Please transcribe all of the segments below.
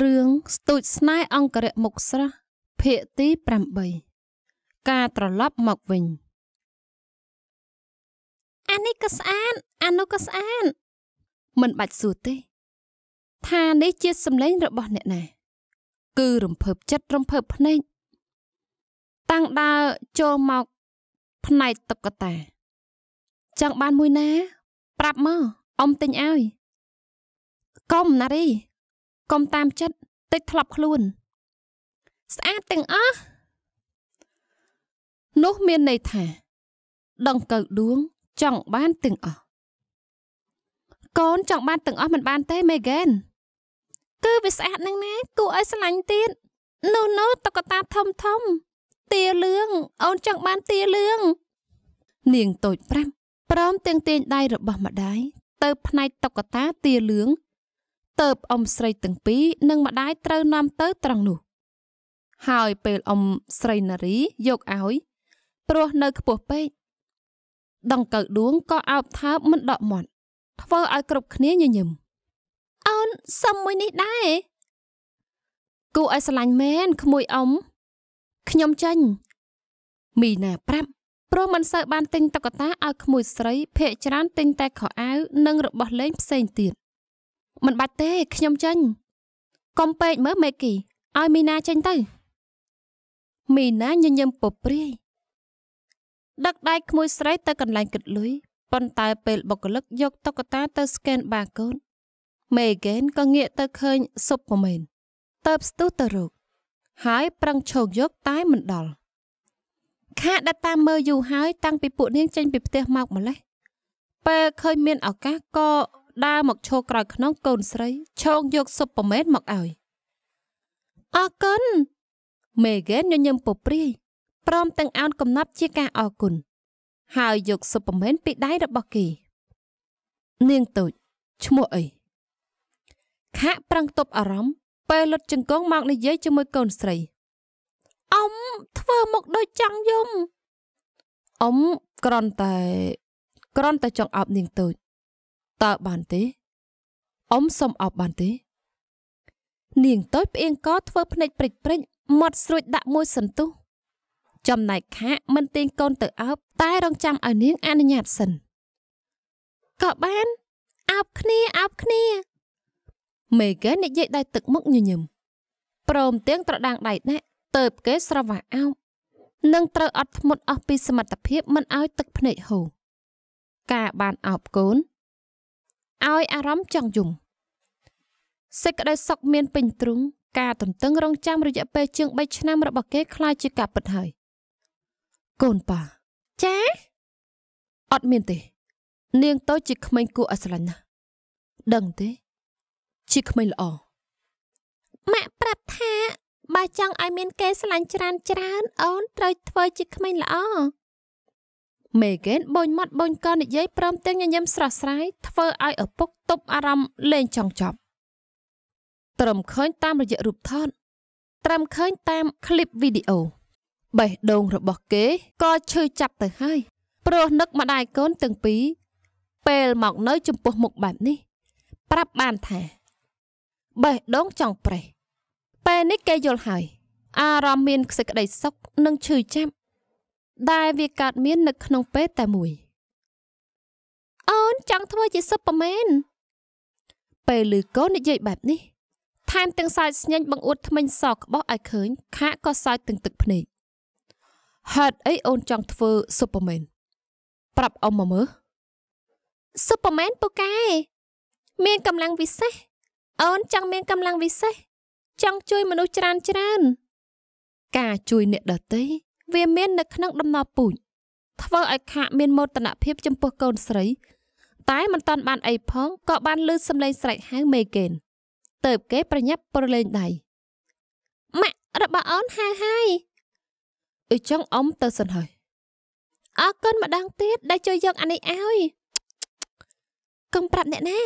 រឿងស្ទូចស្នេហ៍អង្គរៈមុខស្រស់ភាគទី8ការត្រឡប់មកវិញ អានេះក៏ស្អាតអានោះក៏ស្អាតមិនបាច់សួរទេ ថានេះជាសម្លេងរបស់អ្នកណា គឺរំភើបចិត្តរំភើបភ្នែកតាំងដើរចូលមកផ្នែកតុក្កតា ចង់បានមួយណា ប្រាប់មកអ៊ំទិញឲ្យកុំណារីកុំតាមចិត្តតិចធ្លាប់ខ្លួន ស្អាតទាំងអស់នោះមានន័យថាដង្កូវដួងចង់បានទាំងអស់កូនចង់បានទាំងអស់មិនបានទេមេហ្គែនគឺវាស្អាតនឹងណាគួរឲ្យស្រឡាញ់ទៀតនោះនោះតុក្កតាធំធំទាលឿងអូនចង់បានទាលឿងនាងតូចប្រាំព្រមទាំងទាញដៃរបស់ម្ដាយទៅផ្នែកតុក្កតាទាលឿងទៅបអ៊ំស្រីទាំងពីរនិងម្ដាយត្រូវនាំទៅត្រង់នោះ ហើយពេលអ៊ំស្រីនារីយកឲ្យព្រោះនៅខ្ពស់ពេកដង្កូវដួងក៏អោបថើបមិនដកមាត់ធ្វើឲ្យគ្រប់គ្នាញញឹមអូនសុំមួយនេះដែរគូឲ្យស្រឡាញ់មែនក្មួយអ៊ំខ្ញុំចាញ់មីណាប្រាប់ព្រោះមិនសូវបានទិញតុក្កតាឲ្យក្មួយស្រីភ័យច្រើនទិញតែខោអាវនិងរបស់លេងផ្សេងទៀតមិនបាច់ទេ ខ្ញុំចេញកុំពេកមើលមេគីឲ្យមីណាចេញទៅ មីណាញញឹមពព្រាយដឹកដៃក្មួយស្រីទៅកន្លែងគិតលុយប៉ុន្តែ ពេលបុគ្គលិកយកតុក្កតាទៅស្កេនបាកូដមេហ្គែនក៏ងាកទៅឃើញស៊ុបពមែនទៅស្ទុះទៅរកហើយប្រឹងឈោកយកតែមិនដល់ខាដែលតាមមើលយូរហើយតាំងពីពួកនាងចេញពីផ្ទះមកម្លេះពេលឃើញមានឱកាសក៏ដើរមកឈរក្រោយខ្នងកូនស្រីឈោងយកស៊ុបប៉ូម៉េតមកឲ្យអរគុណមេហ្គែនញញឹមពព្រាយព្រមទាំងអោនកំណប់ជាការអរគុណហើយយកស៊ុបប៉ូម៉េតពីដៃរបស់គេនាងតូចឈ្មោះអីខៈប្រឹងទប់អារម្មណ៍ពេលលុតជង្គង់មកនិយាយជាមួយកូនស្រីអ៊ំធ្វើមកដូចចង់យំអ៊ំក្រន់តែ ក្រន់តែចង់អប់នាងតូចតើបានទេអ៊ំសុំអោបបានទេនាងតូចផ្អៀងកធ្វើភ្នែកព្រិចព្រិចមាត់ស្រួចដាក់មួយសន្ទុះចំណែកខាមិនទាញកូនទៅអោបតែ រងចាំឲ្យនាង អនុញ្ញាតសិនក៏បានអោបគ្នាអោបគ្នា មេហ្គែនិយាយដៃទឹកមុខញញឹមព្រមទាំងត្រដាងដៃដាក់ ទៅបគេស្រវ៉ាអោបនឹងត្រូវអត់ធ្មត់អស់ពីសមត្ថភាពមិនឲ្យទឹក ភ្នែកហូរការបានអោបកូនឲ្យអារម្មណ៍ចង់យំសេចក្តីសុខមានពេញទ្រូងការទន្ទឹងរង់ចាំរយៈពេលជាង3ឆ្នាំរបស់គេคล้ายជាការពិតហើយកូនប៉ាចាអត់មានទេ នាងតូចជាក្មេងគួរឲ្យស្រឡាញ់ណាស់ដឹងទេ ជាក្មេងល្អម៉ាក់ប្រាប់ថាបើចង់ឲ្យមាន គេស្រឡាញ់ច្រើនច្រើនអូនត្រូវធ្វើជាក្មេងល្អមេហ្គែនបូនមាត់បូនកនិយាយព្រមទាំងញញឹមស្រស់ស្រាយធ្វើឲ្យឪពុកទប់អារម្មណ៍លែងចង់ចប់ត្រឹមឃើញតាមរយៈរូបថតត្រឹមឃើញតាមคลิปវីដេអូបេះដូងរបស់គេក៏ឈឺចាប់ទៅ ហើយព្រោះនឹកម្ដាយកូនទាំងពីរពេលមកនៅ ចំពោះមុខបែបនេះ ប្រាប់បានថា បេះដូងចង់ប្រេះពេលនេះគេយល់ហើយ អារម្មណ៍មានសេចក្តីសុខនិងឈឺចាប់ដែលវាកើតមាននៅក្នុងពេលតែមួយអូនចង់ធ្វើជាសិបប្រមែនពេលឮកូននិយាយបែបនេះថែមទាំងសើចស្ញាញ់បង្អួតថ្មិញសក្បោះឲ្យឃើញខាកក៏សើចទាំងទឹកភ្នែកហេតុអីអូនចង់ធ្វើស៊ុបមែនប្រាប់អ៊ំមកមើលស៊ុបមែនពូកែមានកម្លាំងវិសេសអូនចង់មានកម្លាំងវិសេសចង់ជួយមនុស្សច្រើនច្រើន ការជួយអ្នកដទៃវាមាននៅក្នុងដំណពូជធ្វើឲ្យខាក់មានមោទនភាពចំពោះកូនស្រី តែមិនតាន់បានអីផងក៏បានលឺសំឡេងស្រែកហៅមេកេនទៅគេប្រញាប់ប្រលែងដៃម៉ាក់របស់អូនហៅហើយអីចឹងអ៊ំទៅសិនហើយអរគុណម្ដងទៀតដែលជួយយកអានេះឲ្យកុំប្រាប់អ្នកណា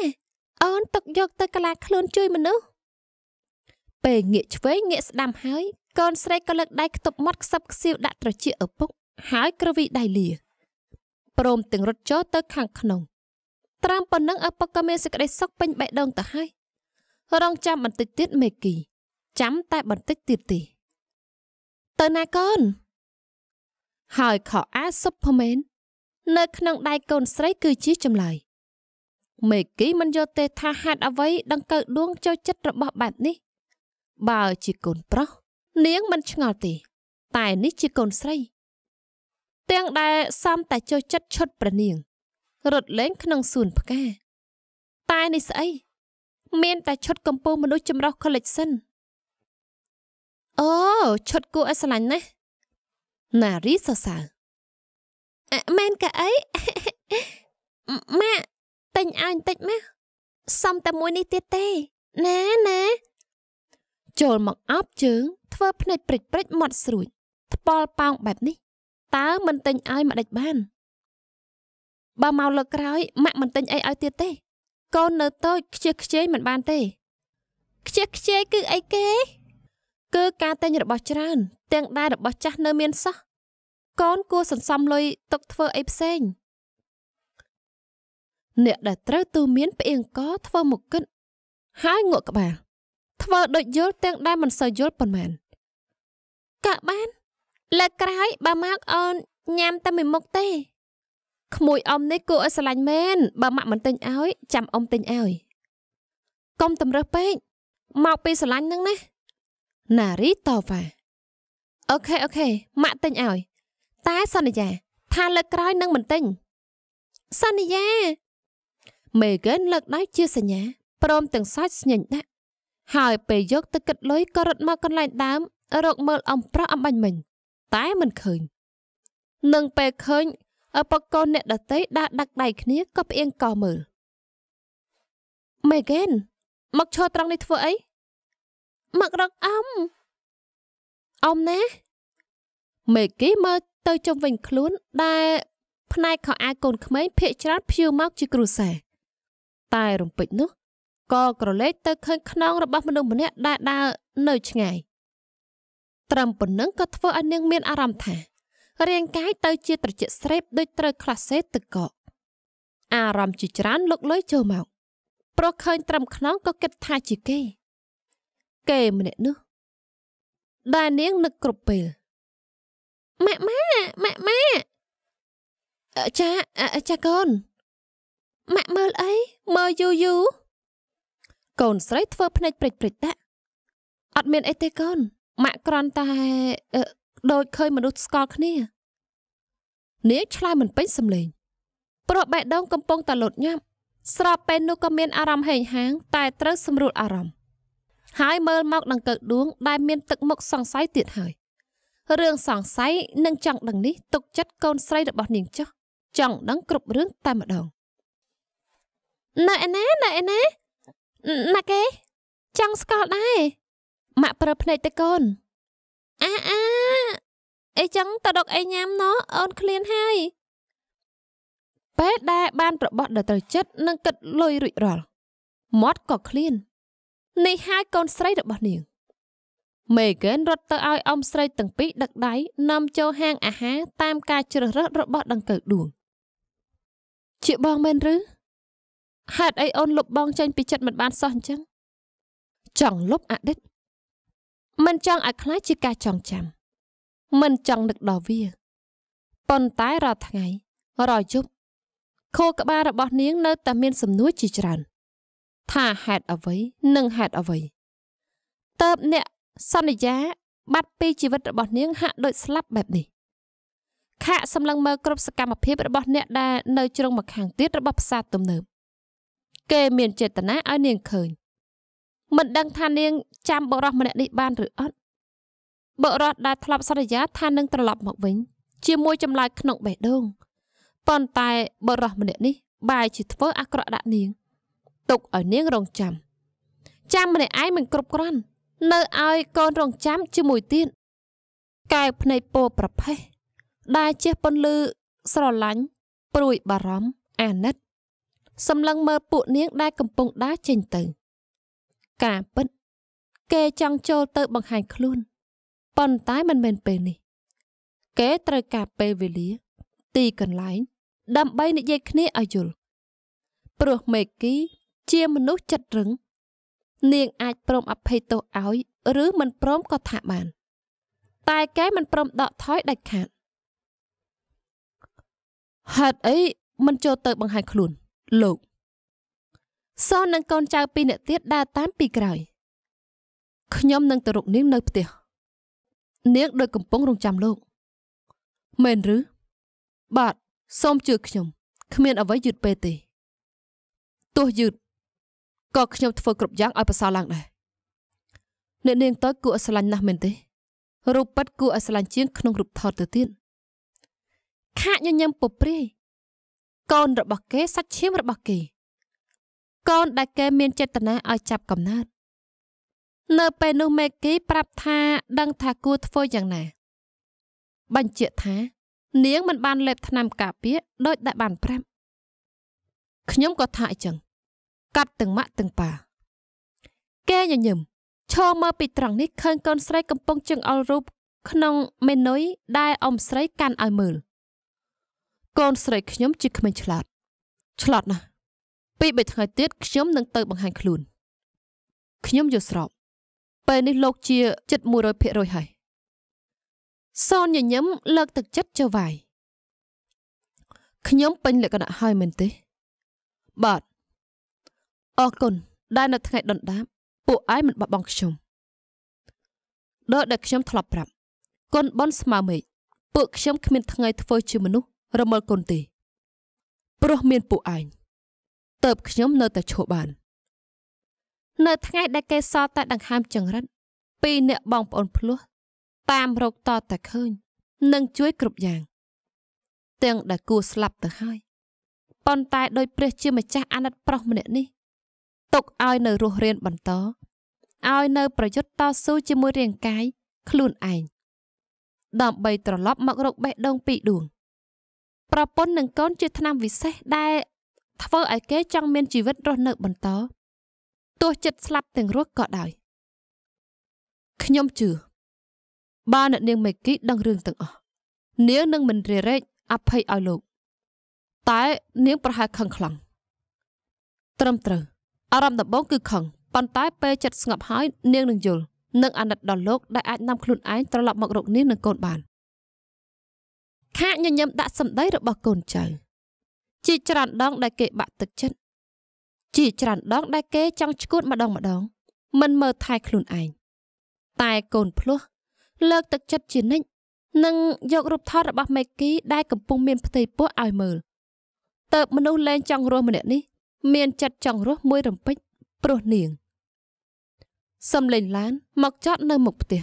អូនទុកយកទៅកលាខ្លួនជួយមនុស្សពេលងាកឆ្វេងងាកស្ដាំហើយកូនស្រីក៏លើកដៃខ្ទប់មាត់ខ្សឹបខ្សៀវដាក់ត្រចៀកឪពុកហើយក្រវីដៃលាព្រមទាំងរត់ចោលទៅខាងក្នុងត្រាំប៉ុណ្ណឹងឪពុកក៏មានសេចក្តីសុខពេញបេះដូងទៅហើយរងចាំបន្តិចទៀតមេគី ចាំតែបន្តិចទៀតទេទៅណាកូនហើយខោអាស៊ុបផមែននៅក្នុងដៃកូនស្រីគឺជាចម្លើយមេគីមិនយល់ទេថាហេតុអ្វីដង្កើដួងចូលចិត្តរបស់បែបនេះបើជាកូនប្រុសនាងមិនឆ្ងល់ទេ តែ នេះជាកូនស្រី ទាំងដែលសំតែចូលចិត្តឈុតប្រនាងរត់លេងក្នុងសួនផ្កាតែនេះស្អីមាន តែឈុតកំពូលមនុស្សចម្រុះ collection អូឈុតគួរឲ្យស្រឡាញ់ណាស់ណារីសរសើរអមែនកាអីម៉ាក់ទិញឲ្យបន្តិចមកសុំតែមួយនេះទៀតទេ ណាណាចូលមកអោបជើងធ្វើភ្នែកព្រិចព្រិចមាត់ស្រួចថ្ពាល់ប៉ោងបែបនេះតើមិនទិញឲ្យមកដេចបានបើមកលើកក្រោយម៉ាក់មិនទិញអីឲ្យទៀតទេកូននៅតូចខ្ជិះខ្ជែងមិនបានទេខ្ជិះខ្ជែងគឺអីគេ គឺការទិញរបស់ច្រើនទាំងដែររបស់ចាស់នៅមានសោះកូនគួរសន្សំលុយទុកធ្វើអីផ្សេងអ្នកដែលត្រូវទូមានផ្អៀងកធ្វើមកគិតហើយងក់ក្បាលធ្វើដូចយល់ទាំងដែលមិនសូវយល់ប៉ុន្មាន កាក់បាន លើក្រោយបើមកអូនញ៉ាំតែមួយមុខទេក្មួយអ៊ំនេះគួរឲ្យស្រឡាញ់មែនបើម៉ាក់មិនទិញឲ្យចាំអ៊ំទិញឲ្យកុំតម្រើសពេកមកពីស្រឡាញ់នឹងណាណារីតវ៉ាអូខេអូខេម៉ាក់ទិញឲ្យ តែសន្យាថាលើកក្រោយនឹងមិនទិញសន្យាមេហ្គិនលើកដៃជាសញ្ញាព្រមទាំងសាច់ស្ញាញ់ដាក់ហើយពេលយកទៅគិតលុយក៏រត់មកកន្លែងដើម រកមើលអំប្រោះអំបាញ់មិញតែមិនឃើញនឹងពេលឃើញឪពុកកូនអ្នកដតីដាស់ដាក់ដៃគ្នាក៏ផ្អៀងកោមើលមេហ្គេនមកឈរត្រង់នេះធ្វើអីមករកអំ អំណាមេគីមើលទៅចំវិញខ្លួនដែលផ្នែកខោអាវកូនក្មេងភាកច្រើនភៀវមកជាគ្រូសាតែរំពេចនោះក៏ក្រឡេកទៅឃើញខ្នងរបស់មនុស្សម្នាក់ដែលដើរនៅឆ្ងាយត្រឹមប៉ុណ្ណឹងក៏ធ្វើឲ្យនាងមានអារម្មណ៍ថា រាងកាយទៅជាត្រជាក់ស្រេបដូចត្រូវក្លាសេទឹកកកអារម្មណ៍ជាច្រើនលុកលុយចូលមកប្រុសឃើញត្រឹមខ្នងក៏គិតថាជាគេ គេម្នាក់នោះដែលនាងនឹកគ្រប់ពេលម៉ាក់ម៉ាម៉ាក់ម៉ាចាចាកូនម៉ាក់មើលអីមើលយូយូកូនស្រីធ្វើភ្នែកព្រិចព្រិចតាអត់មានអីទេកូនម៉ាក់គ្រាន់តែដូចឃើញមនុស្សស្គាល់គ្នា នាងឆ្លើយមិនពេញសំឡេងព្រោះបេះដូងកំពុងតែលូតញាប់ស្របពេលនោះក៏មានអារម្មណ៍ហេងហាង តែត្រូវសម្រួលអារម្មណ៍ហើយមើលមកដង្កើកដួង ដែលមានទឹកមុខសង្ស័យទៀតហើយរឿងសង្ស័យនិងចង់ដឹងនេះទុកចិត្តកូនស្រីរបស់នាងចោះចង់ដឹងគ្រប់រឿងតែម្ដងណែឯណាណែឯណាណាគេចង់ស្គាល់ដែរម៉ាក់ប្រើភ្នែកទៅកូនអាអាអីចឹងទៅដកអីញ៉ាំណោះអូនឃ្លានហើយពេលដែលបានរបស់ដល់ត្រូវចិត្តនឹងគិតលុយរួចរាល់មាត់ក៏ឃ្លាននេះហើយកូនស្រីរបស់នាង មេហ្គិនរត់ទៅឲ្យអ៊ំស្រីទាំងពីរដឹកដៃនាំចូលហាងអាហារ តាមការជ្រើសរើសរបស់ដង្កូវដួងជាបងមែនឬហេតុអីអូនលុបបងចេញពីចិត្តមិនបានសោះអញ្ចឹងចង់លុបអតីតមិនចង់ឲ្យខ្លាចជាការចងចាំមិនចង់នឹកដល់វាប៉ុន្តែរាល់ថ្ងៃរាល់យប់ខួរក្បាលរបស់នាងនៅតែមានសំណួរជាច្រើនថាហេតុអ្វីនិងហេតុអ្វីតើបអ្នកសន្យាបាត់ពីជីវិតរបស់នាងហាក់ដូចស្លាប់បែបនេះខាក់សម្លឹងមើលគ្រប់សកម្មភាពរបស់អ្នកដែលនៅជ្រុងម្ខាងទៀតរបស់ផ្សារទំនើបគេមានចេតនាឲ្យនាងឃើញ មិនដឹងថានាង ចាំបុរសម្នាក់នេះបានឬអត់បុរសដែលធ្លាប់សន្យាថានឹងត្រឡប់មកវិញជាមួយចម្លើយក្នុងបេះដូងប៉ុន្តែបុរសម្នាក់នេះបែរជាធ្វើអាក្រក់ដាក់នាងទុកឲ្យនាងរងចាំចាំម្នាក់ឯងមិនគ្រប់គ្រាន់ នៅឲ្យកូនរងចាំជាមួយទៀតកែវភ្នែកពោប្រផេះដែលជះពន្លឺស្រឡាញ់ព្រួយបារម្ភអាណិតសម្លឹងមើលពួកនាង ដែលកំពុងដើរចេញទៅការពិតគេចង់ចូលទៅបង្ហាញខ្លួនប៉ុន្តែមិនមែនពេលនេះ គេត្រូវការពេលវេលាទីកន្លែងដើម្បី និយាយគ្នាឲ្យយល់ព្រោះមេគីជាមនុស្សចិត្តរឹង នាងអាចព្រមអភ័យទោសឲ្យ ឬមិនព្រមក៏ថាបាន តែគេមិនព្រមដកថយដាច់ខាតហេតុអី មិនចូលទៅបង្ហាញខ្លួនលោកសោះនឹងកូនចៅពីរនាក់ទៀតដើរតាមពីក្រោយខ្ញុំនឹងទៅរកនាងនៅផ្ទះនាងដូច កំពុងរងចាំលោកមែនឬ បាទសូមជឿខ្ញុំគ្មាន អ្វីយឺតពេកទេ ទោះយឺតក៏ខ្ញុំធ្វើគ្រប់យ៉ាងឲ្យប្រសើរឡើងដែរអ្នកនាងតូចគួរឲ្យស្រឡាញ់ណាស់មែនទេរូបពិតគួរឲ្យស្រឡាញ់ជាងក្នុងរូបថតទៅទៀតខាញញឹមពព្រាយកូនរបស់គេសាច់ឈាមរបស់គេកូនដែលគេមានចេតនាឲ្យចាប់កំណើតនៅពេលនោះមេគី ប្រាប់ថាដឹងថាគួរធ្វើយ៉ាងណា បញ្ជាក់ថា នាងមិនបានលេបថ្នាំការពារដោយដែលបានប្រាប់ខ្ញុំក៏ថាអញ្ចឹង កាត់ទាំងម៉ាក់ទាំងប៉ាគេញញឹមឈរមើលពីត្រង់នេះឃើញកូនស្រីកំពុងជឹងអល់រូបក្នុងមេនុយដែលអ៊ំស្រីកាន់ឲ្យមើលកូនស្រីខ្ញុំជាក្មេងឆ្លាត ឆ្លាតណាស់ពីរបីថ្ងៃទៀតខ្ញុំនឹងទៅបង្ហាញខ្លួនខ្ញុំយល់ស្របពេលនេះលោកជាចិត្ត100%ហើយសនញញឹមលើកទឹកចិត្តចៅវាយខ្ញុំពេញលក្ខណៈហើយមែនទេបាទអរគុណដែលនៅថ្ងៃដុនដាបពួកឯងមិនបោះបង់ខ្ញុំដោយដែលខ្ញុំធ្លាប់ប្រាប់គុណបនស្មើមេឃពួកខ្ញុំគ្មានថ្ងៃធ្វើជាមនុស្សរមិលគុណទេព្រោះមានពួកឯងទៅបខ្ញុំនៅតែឈោបាន នៅថ្ងៃដែលគេសល់តែដង្ហើមចង្រិតពីរអ្នកបងប្អូនភ្លោះតាមរកតតែឃើញនិងជួយគ្រប់យ៉ាង ទាំងដែលគួរស្លាប់ទៅហើយប៉ុន្តែដោយព្រះជាម្ចាស់អាណិតប្រុសម្នាក់នេះទុកឲ្យនៅរស់រៀនបន្តឲ្យនៅ ប្រយុទ្ធតស៊ូជាមួយរាងកាយខ្លួនឯងដើម្បីត្រឡប់មករកបេះដូងពីរដួងប្រពន្ធនិងកូនជាថ្នាំវិសេសដែលធ្វើឲ្យគេចង់មានជីវិតរស់នៅបន្តទោះចិត្តស្លាប់ទាំងរស់ក៏ដោយខ្ញុំជឿបើអ្នកនាងមេគីដឹងរឿងទាំងអស់នាងនឹងមិនរេរែកអភ័យឲ្យលោកតែនាងប្រហែលខឹងខ្លាំងត្រឹមត្រូវអារម្មណ៍ដំបូងគឺខឹងប៉ុន្តែ ពេលចិត្តស្ងប់ហើយនាងនឹងយល់និងអាណិតដល់លោកដែលអាចនាំខ្លួនឯងត្រឡប់មករកនាងនិងកូនបានខាញញឹមដាក់សម្ដីរបស់កូនចៅជាច្រើនដងដែលគេបាក់ទឹកចិត្តជាច្រើនដងដែលគេចង់ឈួតម្ដងម្ដងមិនមើលថែខ្លួនឯងតែកូនភ្លោះលើកទឹកចិត្តជានិច្ចនិងយករូបថតរបស់មេគីដែលកំពុងមានផ្ទៃពោះឲ្យមើលតើបមនុស្សលែងចង់រស់ម្នាក់នេះមានចិត្តចង់រស់មួយរំពេចព្រោះនាងសំលេងឡានមកចតនៅមុខផ្ទះ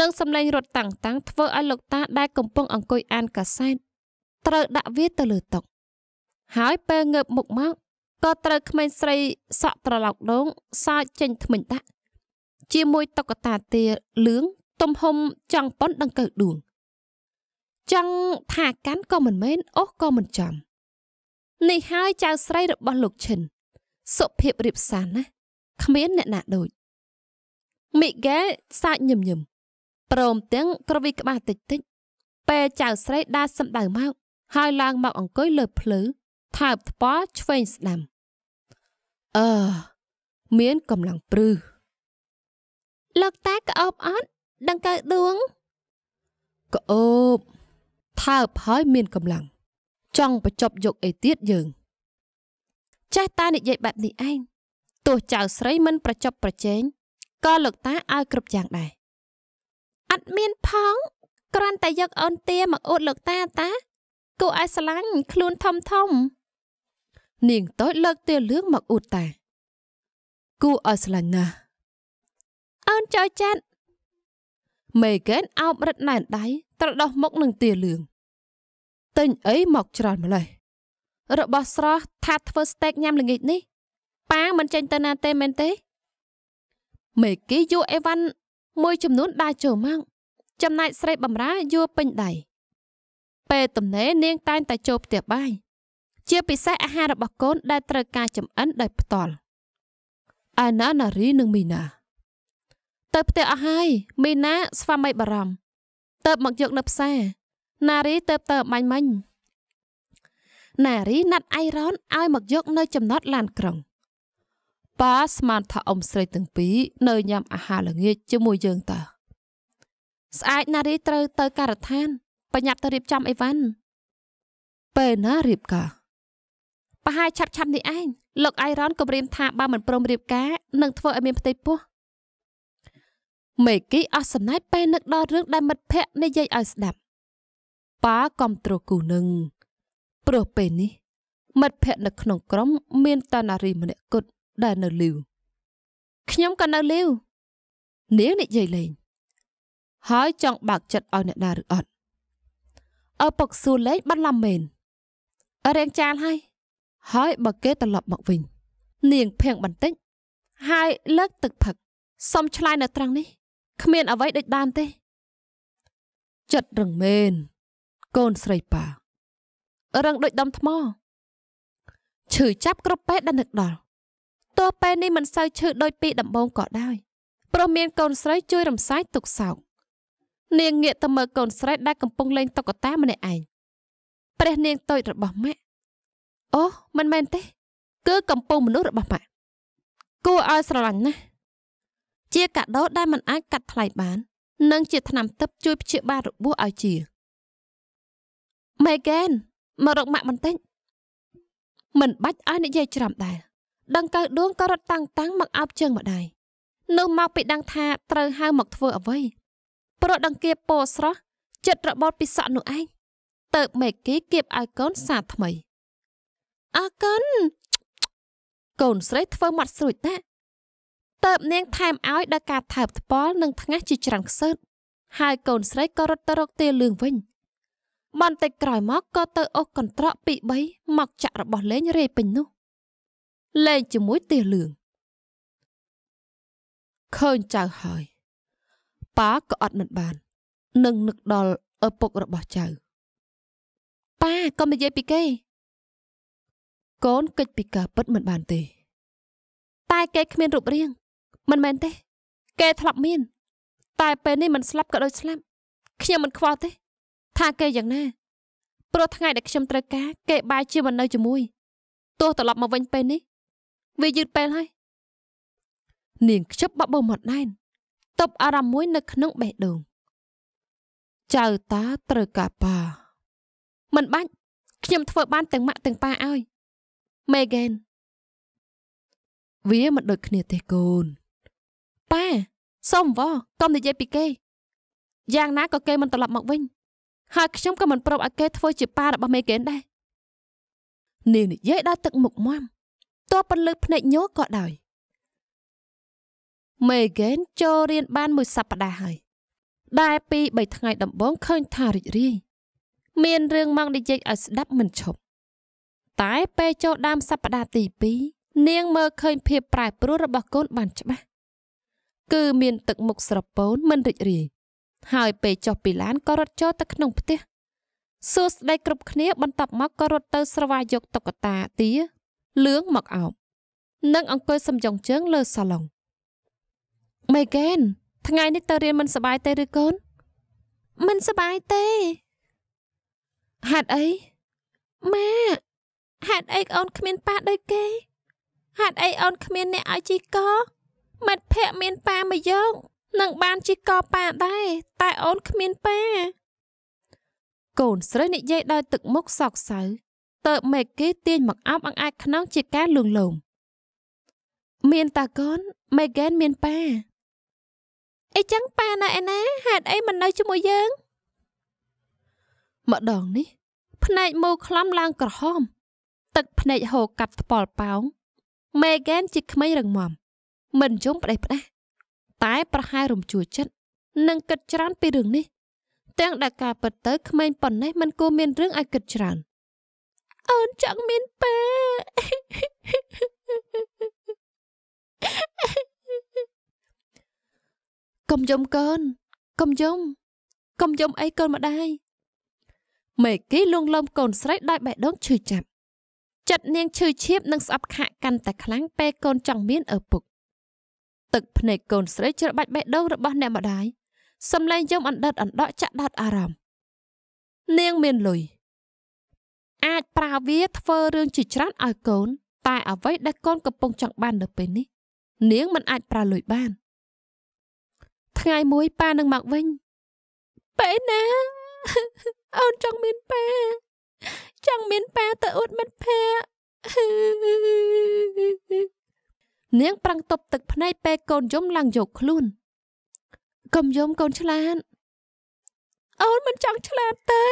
និងសម្លេងរត់តាំងតាំងធ្វើឲ្យលោកតាដែលកំពុងអង្គុយអានកាសែតត្រូវដាក់វាទៅលើតុហើយពេលងើបមុខមកក៏ត្រូវក្មេងស្រីសក់ត្រឡោកដងសាចចេញថ្មិញដាក់ជាមួយតុក្កតាទាលឿងទំហំចង់ប៉ុនដង្កូវដួងចង់ថាកាន់ក៏មិនមែនអូសក៏មិនចំនេះហើយចៅស្រីរបស់លោកឈិន សុភាពរៀបសាណាគ្មានអ្នកណាដូចមីហ្គែលសាច់ញឹមញឹមព្រមទាំងក្រវីក្បាលតិចតិចពេលចៅស្រីដើរសំដៅមកហើយឡើងមកអង្គុយលើភ្លឺថើបថ្ពាល់ឆ្វេងស្ដាំអឺមានកំឡុងព្រឹសលោកតាក្អប់អត់ដង្កើដួងក្អប់ថើបហើយមានកំឡុងចង់បញ្ចប់យកអីទៀតយើងចេះតានិយាយបែបនេះឯងទោះចៅស្រីមិនប្រចប់ប្រជែងក៏លោកតាឲ្យគ្រប់យ៉ាងដែរអត់មានផងគ្រាន់តែយកអូនទាមកអួតលោកតាតាគួរឲ្យស្រឡាញ់ខ្លួនធំធំ នាងតូចលើកទាលឿងមកអួតតាគួរឲ្យស្រឡាញ់ណាស់អូនចូលចិត្តមេកេនអោបរឹតណែនដៃត្រដោះមុខនឹងទាលឿងទិញអីមកច្រើនម្ល៉េះរបស់ស្រស់ថាធ្វើស្តេកញ៉ាំល្ងាចនេះប៉ាមិនចេញទៅណាទេមែនទេ មេគីយូអេវ៉ាន់មួយចំនួនដើរចូលមកចំណែកស្រីបំរើយួរពេញដៃពេលទំនេរនាងតែងតែចូលផ្ទះបាយជា ពិសេសអាហាររបស់កូន ដែលត្រូវការចម្អិនដោយផ្ទាល់អាណានារីនិងមីណា ទៅផ្ទះអស់ហើយមីណាស្វាមីបារម្ភទៅមកយកនៅផ្សារណារីទៅទៅបាញ់មិញណារីណាត់អៃរ៉នឲ្យមកយក នៅចំណត់ឡានក្រុងប៉ាស្មានថាអ៊ំស្រីទាំងពីរនៅញ៉ាំអាហារល្ងាចជាមួយយើងតើស្អាតណារីត្រូវទៅការដ្ឋាន បញ្ញាប់ទៅរៀបចំអីវ៉ាន់ពេលណារៀបការប្រហែលឆាប់ឆាប់នេះឯងលោកអៃរ៉នគម្រាមថាបើមិនព្រមរៀបការនឹងធ្វើឲ្យមានផ្ទៃពោះមេគីអស់សំណើចពេលនឹកដល់រឿងដែលមិត្តភ័ក្តិនិយាយឲ្យស្ដាប់ប៉ាគំត្រូលគូនឹងព្រោះពេលនេះ មិត្តភ័ក្តិនៅក្នុងក្រុមមានតានារីម្នាក់គត់ដែលនៅលីវខ្ញុំក៏នៅលីវនាងនិយាយលេងហើយចង់បើកចិត្តឲ្យអ្នកណាឬអត់ឪពុកសួរលេងបាត់ឡំមែនរៀងចាលហើយហើយបើគេត្រឡប់មកវិញ នាងភាំងបន្តិចហើយលើកទឹកផឹកសុំឆ្លើយនៅត្រង់នេះគ្មាន អ្វីដូចដើមទេ ចិត្តរឹងមែនកូនស្រីប៉ារឹងដូចដុំថ្មឈឺចាប់គ្រប់ពេកដែលនឹកដល់ទោះពេលនេះមិនសូវឈឺដូចពីដំបូងក៏ដោយព្រោះមានកូនស្រី ជួយរំសាយទុកសោកនាងងាកទៅមើលកូនស្រីដែលកំពុងលេងតុក្កតាម្នាក់ឯងព្រះនាងតូចរបស់ម៉ាក់អូមិនមែនទេ គឺកំពុងមនុស្សរបស់ម៉ាក់គួរឲ្យស្រឡាញ់ណាស់ជាកាដូដែលមិនអាចកាត់ថ្លៃបាននិងជាថ្នាំទិព្វជួយព្យាបាលរបួសឲ្យជាមេហ្គែនមករកម៉ាក់បន្តិចមិនបាច់ឲ្យនិយាយច្រាំដែរដង្កូវដួងក៏រត់តាំងតាំងមកអោបជើងម្ដាយនោះមកពីដឹងថាត្រូវហៅមកធ្វើអ្វីព្រោះដង្គាពោស្រស់ចិត្តរបត់ពីសក់នោះឯងទៅមេគីគៀបឲ្យកូនសាថ្មីអើកូនកូនស្រីធ្វើមាត់ស្រួចតាទៅនាងថែមឲ្យដល់ការថើបថ្ពាល់និងថ្ងាសជាច្រើនខ្សឹតហើយកូនស្រីក៏រត់ទៅរកទាលឿងវិញបន្តិចក្រោយមកក៏ទៅអូសកន្ត្រកពី3មកចាក់របស់លេងរេពេញនោះលេងជាមួយទៀសលឿងឃើញចៅហើយប៉ាក៏អត់មិនបាននឹងនឹកដល់ឪពុករបស់ចៅប៉ាកុំនិយាយពីគេកូនកិច្ចពីការពិតមិនបានទេ តែគេគ្មានរូបរាងមិនមែនទេគេធ្លាប់មាន តែ ពេលនេះមិនស្លាប់ក៏ដូចស្លាប់ខ្ញុំមិនខ្វល់ទេ ថាគេយ៉ាងណាព្រោះថ្ងៃដែលខ្ញុំត្រូវការគេបាយជាមិននៅជាមួយទោះត្រឡប់មកវិញពេលនេះវាយឺតពេលហើយ នាងខ្ជិបបបោមាត់ណែនតប់អារម្មណ៍មួយនៅក្នុងបេះដូង ចៅតាត្រូវការប៉ាមិនបាច់ខ្ញុំធ្វើបានទាំងម៉ាក់ទាំងប៉ាឲ្យមេហ្គែនវាមិនដូចគ្នាទេកូនប៉ាសូមវ៉កុំនិយាយពីគេយ៉ាងណាក៏គេមិនត្រឡប់មកវិញហើយខ្ញុំក៏មិនព្រមឲ្យគេធ្វើជាប៉ារបស់មេហ្គែនដែរនាងនិយាយដល់ទឹកមុខមាំទោះបន្លឺភ្នែកញោក៏ដោយមេហ្គេនចូលរៀនបានមួយសប្តាហ៍ហើយដែលពី3ថ្ងៃដំបូងឃើញថារីករាយមានរឿងមកនិយាយឲ្យស្ដាប់មិនឈប់តែពេលចូលដើមសប្តាហ៍ទី2នាងមើលឃើញ ភាពប្រែប្រួលរបស់កូនបានច្បាស់គឺមានទឹកមុខស្រពោនមិនរីករាយហើយពេលចុះពីឡានក៏រត់ចូលទៅក្នុងផ្ទះសួស្ដីគ្រប់គ្នាបន្ទាប់មកក៏រត់ទៅស្រវាយកតុក្កតាទាលឿងមកអោបនិងអង្គុយសំចុងជើងលើសាឡុងមេកេនថ្ងៃនេះទៅរៀនមិនសប្បាយទេឬកូន មិនសប្បាយទេហេតុអីម៉ាហេតុអីអូនគ្មានប៉ាដូចគេហេតុអីអូនគ្មានអ្នកឲ្យជីកមិត្តភ័ក្តិមានប៉ាមួយយកនឹងបានជីកប៉ាដែរតែអូនគ្មានប៉ាកូនស្រីនិយាយដោយទឹកមុខសោកសៅទៅមេគេទាញមកអោបអង្អាចខ្នងជាការលួងលោមមានតាកូនមេហ្គែនមានប៉ាអីចឹងប៉ាណាឯណាហេតុអីមិននៅជាមួយយើងម្ដងនេះភ្នែកមូខ្លំឡើងក្រហម ទឹកភ្នែកហូរកាត់ថ្ពល់ប៉ោងមេហ្គែនជាក្មេងរឹងមាំមិនយំផ្ដេសផ្ដាសតែប្រហែលរំជួលចិត្តនិងគិតច្រើនពីរឿងនេះទាំងដែលការពិតទៅក្មេងប៉ុណ្ណេះមិនគួរមានរឿងឲ្យគិតច្រើនអូនចង់មានពេកុំយំកូនកុំយំកុំយំអីកូនម្ដាយមេគីលួងលោមកូន ស្រីដោយបេះដូងឈឺចាប់ចិត្តនាងឈឺឈាមនិងស្អប់ខាក់កាន់តែខ្លាំងពេលកូនចង់មានឪពុកទឹកភ្នែកកូនស្រីច្របាច់បេះដូងរបស់អ្នកម្ដាយសំឡេងយំអណ្ដិតអណ្ដក់ចាក់ដោតអារម្មណ៍នាងមានលុយអាចប្រើវាធ្វើរឿងជាច្រើនឲ្យកូនតែអ្វីដែលកូនកំពុងចង់បាននៅពេលនេះ នាងមិនអាចប្រើលុយបានថ្ងៃមួយប៉ានឹងមកវិញប៉េណាអូនចង់មានប៉ាចង់មានប៉ាទៅអួតមិត្តភ័ក្តិនាងប្រាំងទប់ទឹកភ្នែកពេលកូនយំឡើងយកខ្លួនកុំយំកូនឆ្លាតអូនមិនចង់ឆ្លាតទេ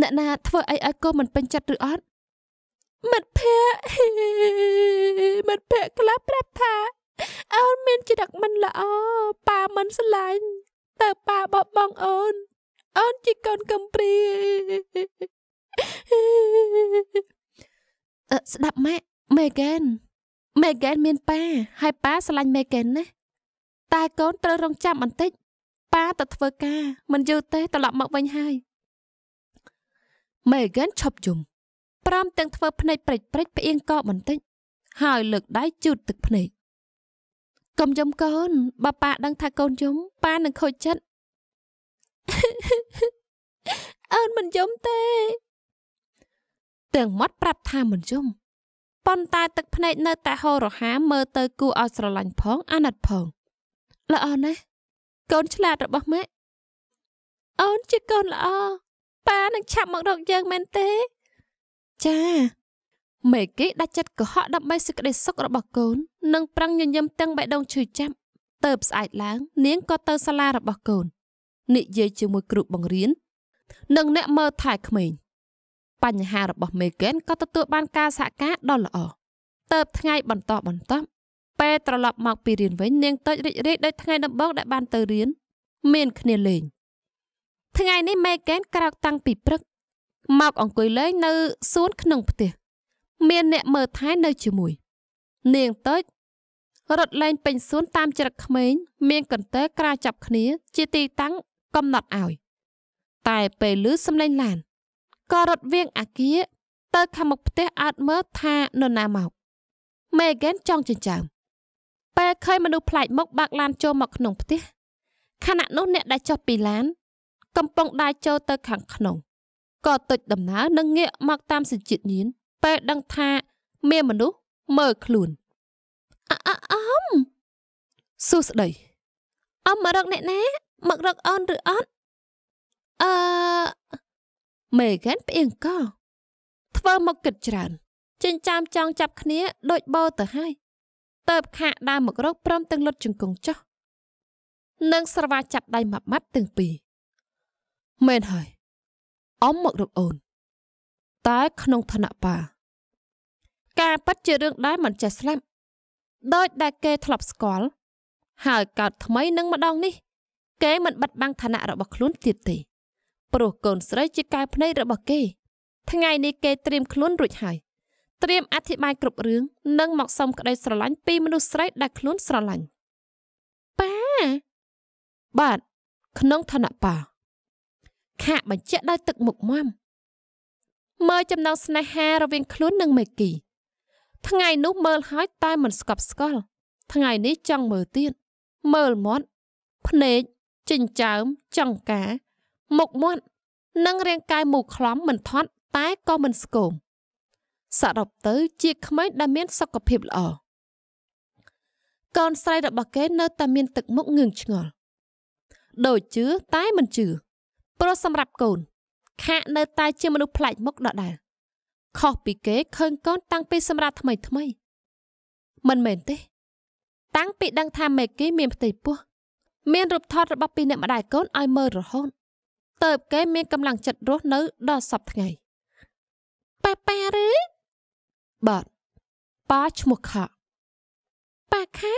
អ្នកណាធ្វើអីឲ្យកូនមិនពេញចិត្តឬអត់មិត្តភ័ក្តិមិត្តភ័ក្តិខ្លះប្រាប់ថាអូនមានចិត្តមិនល្អប៉ាមិនស្រឡាញ់តើប៉ាបបងអូន អូនជាកូនកំព្រាអឺស្ដាប់ម៉ាក់មេហ្គែនមេហ្គែនមានប៉ាហើយប៉ាស្រឡាញ់មេហ្គែនណាតែកូនត្រូវរងចាំបន្តិចប៉ាទៅធ្វើការមិនយូរទេត្រឡប់មកវិញហើយ Megan ឈប់យំព្រមទាំងធ្វើភ្នែកព្រិចព្រិចផ្អៀងកបន្តិចហើយលើកដៃជូតទឹកភ្នែកកុំយំកូនបើប៉ាដឹងថាកូនយំប៉ានឹងខូចចិត្តអូនមិនយំទេ ទាំងមាត់ប្រាប់ថាមិនយំប៉ុន្តែទឹកភ្នែកនៅតែហូររហាមើលទៅគួរឲ្យស្រឡាញ់ផងអាណិតផងល្អណាស់កូនឆ្លាតរបស់ម៉ាក់អូនជាកូនល្អប៉ានឹងឆាប់មករកយើងមែនទេចា មេគីដាច់ចិត្តកុហកដើម្បីសេចក្តីសុខរបស់កូននិងប្រឹងញញឹមទាំងបេះដូងឈឺចាប់ទៅ ស្អែកឡើង នាងក៏ទៅសាលារបស់កូននិយាយជាមួយគ្រូបង្រៀននិងអ្នកមើលថែក្មេងបញ្ហារបស់មេគិនក៏ទទួលបានការសហការដ៏ល្អទៅថ្ងៃ បន្តបន្តពេលត្រឡប់មកពីរៀនវិញនាងតូចរីករាយដោយថ្ងៃដំបូងដែលបានទៅរៀនមានគ្នាលេងថ្ងៃនេះមេកេនក្រោកតាំងពីព្រឹកមកអង្គុយលេងនៅ សួនក្នុងផ្ទះមានអ្នកមើលថែនៅជាមួយ នាងតូចរត់លេងពេញសួនតាមច្រកក្មេងមានកន្ទេលក្រាចាប់គ្នាជាទីតាំងកំណត់ឲ្យ តែពេលលឺសំឡេងឡានក៏រត់វៀងអាគារទៅខាងមុខផ្ទះអត់មើលថានរណាមកមេហ្គែនចង់ចិញ្ចើមពេលឃើញមនុស្សប្លែកមុខបាក់ឡានចូលមកក្នុងផ្ទះខណៈនោះអ្នកដែលចុះពីឡានកំពុងដើរចូលទៅខាងក្នុងក៏ទុចដំណើរនិងងាកមកតាមសេចក្ដីញៀនពេលដឹងថាមានមនុស្សមើលខ្លួនអអអមសួស្ដីអមមករកអ្នកណាមករកអូនឬអត់អឺមេហ្គិនផ្អៀងកោធ្វើមកគិតច្រើនចិញ្ចាមចង់ចាប់គ្នាដូចបោទៅហើយទៅបខាកដើរមករកព្រមទាំងលុតជង្គង់ចុះនិងស្រវាចាប់ដៃមួយបាត់ទាំងពីរមែនហើយអមមករកអូន តែក្នុងឋានៈបា ការប៉ັດជារឿងដែលមិនចេះស្លាប់ដោយដែលគេធ្លាប់ស្គាល់ហើយកើតថ្មីនឹងម្ដងនេះគេមិនបិទបាំងឋានៈរបស់ខ្លួនទៀតទេព្រោះកូនស្រីជាកែវភ្នែករបស់គេ ថ្ងៃនេះគេត្រៀមខ្លួនរួចហើយត្រៀមអធិប្បាយគ្រប់រឿងនិងមកសុំក្តីស្រឡាញ់ពីមនុស្សស្រីដែលខ្លួនស្រឡាញ់ប៉ាបាទក្នុងឋានៈប៉ាខាបញ្ជាក់ដោយទឹកមុខមមមើលចំណងស្នេហារវាងខ្លួននិងមេគី ថ្ងៃនោះមើលហើយតែមិនស្កប់ស្កល់ថ្ងៃនេះចង់មើលទៀតមើលមាត់ភ្នែកចិញ្ចើមចង្កាមុខមាត់និងរាងកាយមូលខ្លំមិនធាត់តែក៏មិនស្គមសរុបទៅជាក្មេងដែលមានសុខភាពល្អកូនស្រីរបស់គេនៅតែមានទឹកមុខងឿងឆ្ងល់ដូចជឿតែមិនជឿព្រោះសម្រាប់កូន ខាក់នៅតែជាមនុស្សប្លែកមុខដដែលខុសពីគេឃើញកូនតាំងពីសម្រាប់ថ្មីថ្មីមិនមែនទេ តាំងពីដឹងថាមេគីមានផ្ទៃពោះមានរូបថតរបស់ពីអ្នកម្ដាយកូនឲ្យមើលរហូតតើបគេមានកម្លាំងចិត្តរស់នៅដល់សពថ្ងៃប៉ាប៉ាឬបាទប៉ាឈ្មោះខាប៉ាខា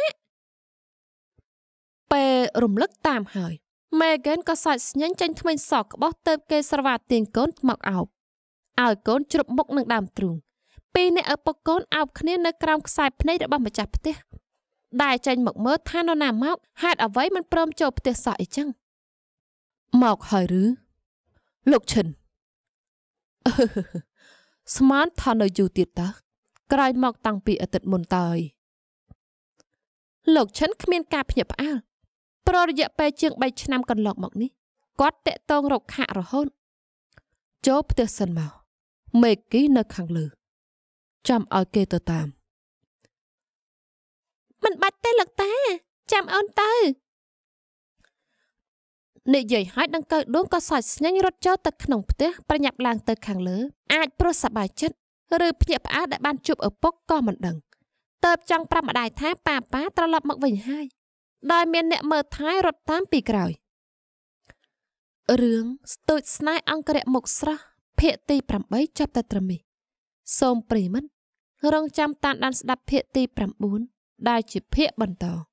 ពេលរំលឹកតាមហើយមេហ្គែនក៏សាច់ស្ញាញ់ចេញថ្មីសក់ក្បោះទៅ គេស្រវា ទាញកូនមកអោបឲ្យកូនជ្រប់មុខនឹងដើមទ្រូងពីរអ្នកឪពុកកូនអោបគ្នានៅក្រោមខ្សែភ្នែករបស់ម្ចាស់ផ្ទះដែលចេញមកមើលថានរណាមកហេតុអ្វីមិនព្រមចូលផ្ទះសោះអីចឹងមកហើយឬ លោកឈិនស្មានថានៅយូរទៀតតើក្រោយមកតាំងពីអាទិត្យមុនតើយលោកឈិនគ្មាន ការភ្ញាក់ផ្អើលប្ររយៈពេលជាង3ឆ្នាំកន្លងមកនេះគាត់តាក់តងរកខាក់រហូតចូលផ្ទះសិនមកមេគីនៅខាងលើចាំឲ្យគេទៅតាម មិនបាច់ទេលោកតាចាំអូនទៅនិយាយហើយដង្កើដួងក៏សាច់ស្ញាញ់រត់ចូលទៅក្នុងផ្ទះប្រញាប់ឡើងទៅខាងលើ អាចព្រោះសบายចិត្តឬភ្ញាក់ផ្អើលដែលបានជួបឪពុកក៏មិនដឹងតើបចង់ប្រាប់ម្ដាយថាប៉ាប៉ាត្រឡប់មកវិញហើយដោយមានអ្នកមើលថែរត់តាមពីក្រោយរឿងស្ទូចស្នេហ៍អង្គរៈមុខស្រស់ភាគទី8ចាប់តែត្រឹមនេះសូមប្រិមិត្តរងចាំតាមដានស្ដាប់ភាគទី9ដែលជាភាគបន្ត។